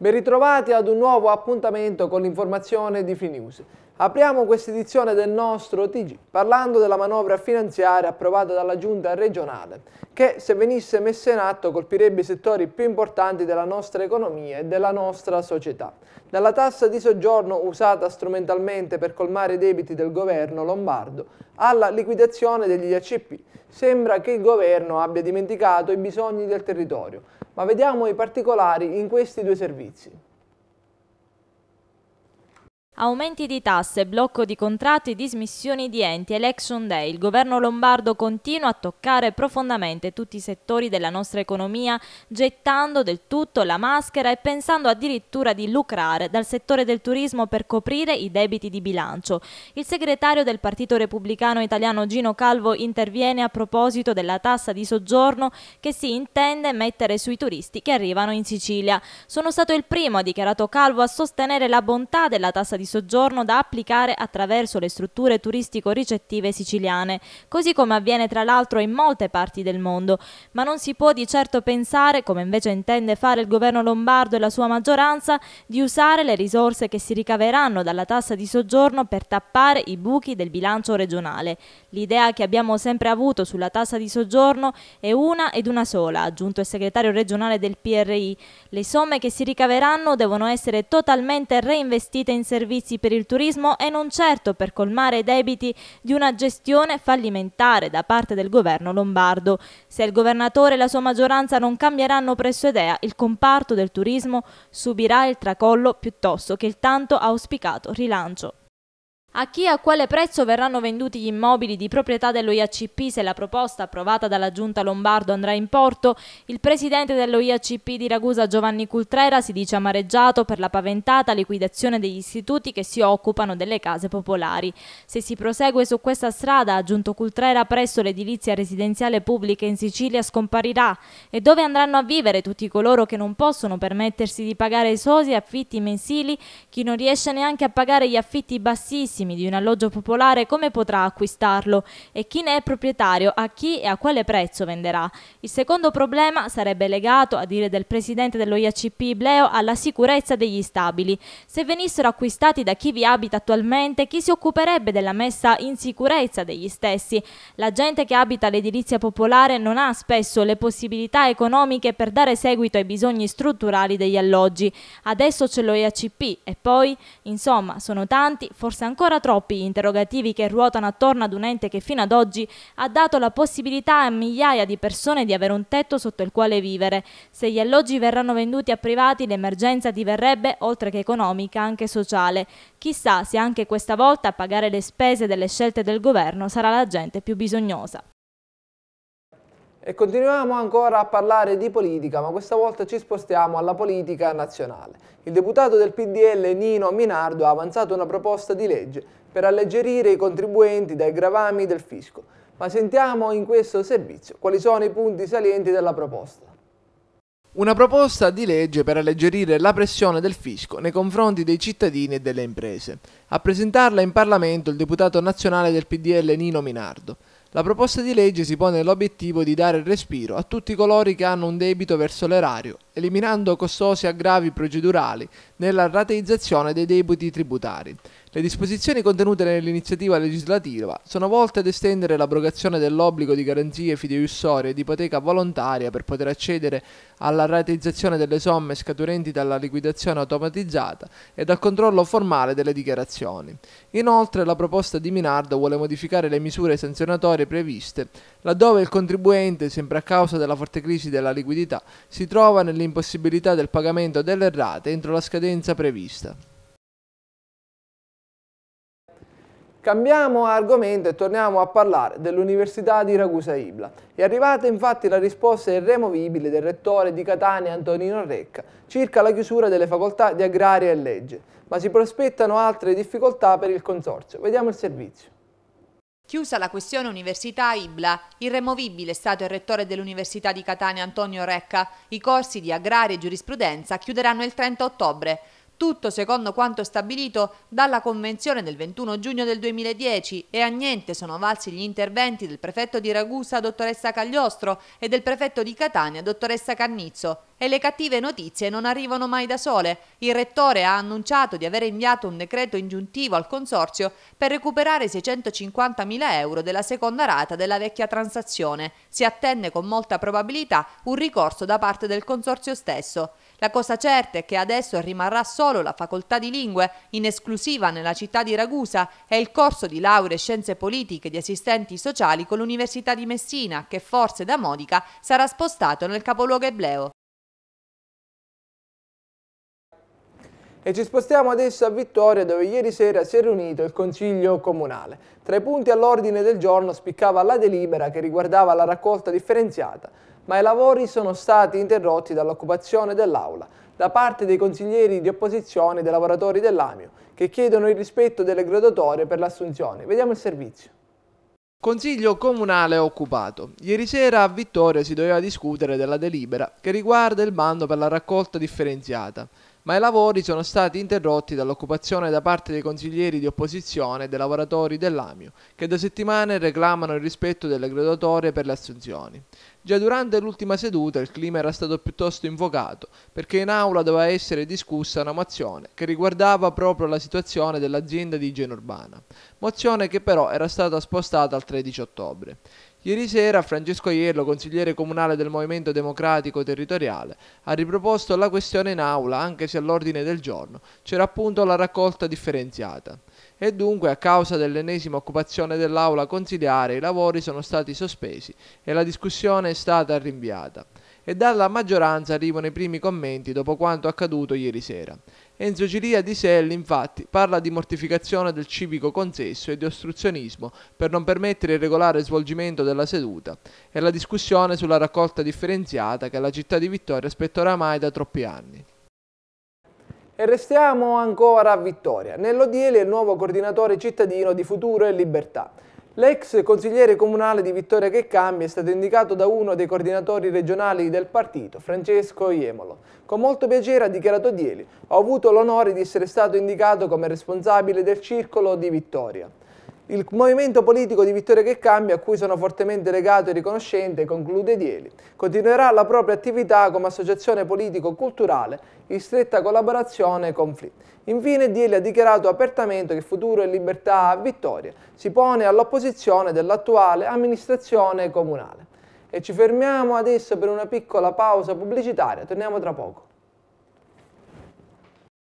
Ben ritrovati ad un nuovo appuntamento con l'informazione di Finews. Apriamo questa edizione del nostro TG parlando della manovra finanziaria approvata dalla Giunta regionale che se venisse messa in atto colpirebbe i settori più importanti della nostra economia e della nostra società. Dalla tassa di soggiorno usata strumentalmente per colmare i debiti del governo lombardo alla liquidazione degli ACP Sembra che il governo abbia dimenticato i bisogni del territorio, ma vediamo i particolari in questi due servizi. Aumenti di tasse, blocco di contratti, dismissioni di enti, election day. Il governo lombardo continua a toccare profondamente tutti i settori della nostra economia, gettando del tutto la maschera e pensando addirittura di lucrare dal settore del turismo per coprire i debiti di bilancio. Il segretario del Partito Repubblicano Italiano Gino Calvo interviene a proposito della tassa di soggiorno che si intende mettere sui turisti che arrivano in Sicilia. Sono stato il primo, ha dichiarato Calvo, a sostenere la bontà della tassa di soggiorno da applicare attraverso le strutture turistico-ricettive siciliane, così come avviene tra l'altro in molte parti del mondo, ma non si può di certo pensare, come invece intende fare il governo lombardo e la sua maggioranza, di usare le risorse che si ricaveranno dalla tassa di soggiorno per tappare i buchi del bilancio regionale. L'idea che abbiamo sempre avuto sulla tassa di soggiorno è una ed una sola, ha aggiunto il segretario regionale del PRI. Le somme che si ricaveranno devono essere totalmente reinvestite in servizi servizi per il turismo e non certo per colmare i debiti di una gestione fallimentare da parte del governo lombardo. Se il governatore e la sua maggioranza non cambieranno presso idea, il comparto del turismo subirà il tracollo piuttosto che il tanto auspicato rilancio a chi e a quale prezzo verranno venduti gli immobili di proprietà dello IACP se la proposta approvata dalla Giunta Lombardo andrà in porto, il presidente dello IACP di Ragusa Giovanni Cultrera si dice amareggiato per la paventata liquidazione degli istituti che si occupano delle case popolari. Se si prosegue su questa strada, ha aggiunto Cultrera, presso l'edilizia residenziale pubblica in Sicilia scomparirà e dove andranno a vivere tutti coloro che non possono permettersi di pagare i sosi affitti mensili, chi non riesce neanche a pagare gli affitti bassissimi prossimi di un alloggio popolare come potrà acquistarlo e chi ne è proprietario, a chi e a quale prezzo venderà. Il secondo problema sarebbe legato, a dire del presidente dello IACP Ibleo, alla sicurezza degli stabili. Se venissero acquistati da chi vi abita attualmente, chi si occuperebbe della messa in sicurezza degli stessi? La gente che abita l'edilizia popolare non ha spesso le possibilità economiche per dare seguito ai bisogni strutturali degli alloggi. Adesso c'è lo IACP e poi, insomma, sono tanti, forse ancora ancora troppi interrogativi che ruotano attorno ad un ente che fino ad oggi ha dato la possibilità a migliaia di persone di avere un tetto sotto il quale vivere. Se gli alloggi verranno venduti a privati l'emergenza diverrebbe, oltre che economica, anche sociale. Chissà se anche questa volta a pagare le spese delle scelte del governo sarà la gente più bisognosa. E continuiamo ancora a parlare di politica, ma questa volta ci spostiamo alla politica nazionale. Il deputato del PDL Nino Minardo ha avanzato una proposta di legge per alleggerire i contribuenti dai gravami del fisco. Ma sentiamo in questo servizio quali sono i punti salienti della proposta. Una proposta di legge per alleggerire la pressione del fisco nei confronti dei cittadini e delle imprese. A presentarla in Parlamento il deputato nazionale del PDL Nino Minardo. La proposta di legge si pone l'obiettivo di dare respiro a tutti coloro che hanno un debito verso l'erario eliminando costosi aggravi procedurali nella rateizzazione dei debiti tributari. Le disposizioni contenute nell'iniziativa legislativa sono volte ad estendere l'abrogazione dell'obbligo di garanzie fideiussorie e di ipoteca volontaria per poter accedere alla rateizzazione delle somme scaturenti dalla liquidazione automatizzata e dal controllo formale delle dichiarazioni. Inoltre la proposta di Minardo vuole modificare le misure sanzionatorie previste laddove il contribuente, sempre a causa della forte crisi della liquidità, si trova nell'impossibilità l'impossibilità del pagamento delle rate entro la scadenza prevista. Cambiamo argomento e torniamo a parlare dell'Università di Ragusa Ibla. È arrivata infatti la risposta irremovibile del rettore di Catania Antonino Recca circa la chiusura delle facoltà di agraria e legge, ma si prospettano altre difficoltà per il consorzio. Vediamo il servizio. Chiusa la questione Università Ibla, irremovibile è stato il rettore dell'Università di Catania Antonio Recca. I corsi di agraria e giurisprudenza chiuderanno il 30 ottobre. Tutto secondo quanto stabilito dalla Convenzione del 21 giugno del 2010 e a niente sono valsi gli interventi del prefetto di Ragusa, dottoressa Cagliostro, e del prefetto di Catania, dottoressa Cannizzo. E le cattive notizie non arrivano mai da sole. Il rettore ha annunciato di aver inviato un decreto ingiuntivo al consorzio per recuperare 650.000 euro della seconda rata della vecchia transazione. Si attende con molta probabilità un ricorso da parte del consorzio stesso. La cosa certa è che adesso rimarrà solo la facoltà di lingue, in esclusiva nella città di Ragusa, e il corso di lauree e scienze politiche di assistenti sociali con l'Università di Messina, che forse da Modica sarà spostato nel capoluogo ebleo. E ci spostiamo adesso a Vittoria dove ieri sera si è riunito il Consiglio Comunale. Tra i punti all'ordine del giorno spiccava la delibera che riguardava la raccolta differenziata, ma i lavori sono stati interrotti dall'occupazione dell'aula da parte dei consiglieri di opposizione dei lavoratori dell'AMIO che chiedono il rispetto delle graduatorie per l'assunzione. Vediamo il servizio. Consiglio comunale occupato. Ieri sera a Vittoria si doveva discutere della delibera che riguarda il bando per la raccolta differenziata ma i lavori sono stati interrotti dall'occupazione da parte dei consiglieri di opposizione e dei lavoratori dell'AMIO, che da settimane reclamano il rispetto delle graduatorie per le assunzioni. Già durante l'ultima seduta il clima era stato piuttosto invocato, perché in aula doveva essere discussa una mozione che riguardava proprio la situazione dell'azienda di igiene urbana, mozione che però era stata spostata al 13 ottobre. Ieri sera Francesco Aiello, consigliere comunale del Movimento Democratico Territoriale, ha riproposto la questione in aula anche se all'ordine del giorno c'era appunto la raccolta differenziata. E dunque a causa dell'ennesima occupazione dell'aula consiliare i lavori sono stati sospesi e la discussione è stata rinviata e dalla maggioranza arrivano i primi commenti dopo quanto accaduto ieri sera. Enzo Ciria di Selli infatti parla di mortificazione del civico consesso e di ostruzionismo per non permettere il regolare svolgimento della seduta e la discussione sulla raccolta differenziata che la città di Vittoria aspetta oramai da troppi anni. E restiamo ancora a Vittoria. Nell'Odiele è il nuovo coordinatore cittadino di Futuro e Libertà. L'ex consigliere comunale di Vittoria Che è stato indicato da uno dei coordinatori regionali del partito, Francesco Iemolo. Con molto piacere ha dichiarato Dieli, ho avuto l'onore di essere stato indicato come responsabile del circolo di Vittoria. Il movimento politico di Vittorio che cambia, a cui sono fortemente legato e riconoscente, conclude Dieli, continuerà la propria attività come associazione politico-culturale in stretta collaborazione con FLI. Infine Dieli ha dichiarato apertamente che Futuro e Libertà a Vittoria si pone all'opposizione dell'attuale amministrazione comunale. E ci fermiamo adesso per una piccola pausa pubblicitaria, torniamo tra poco.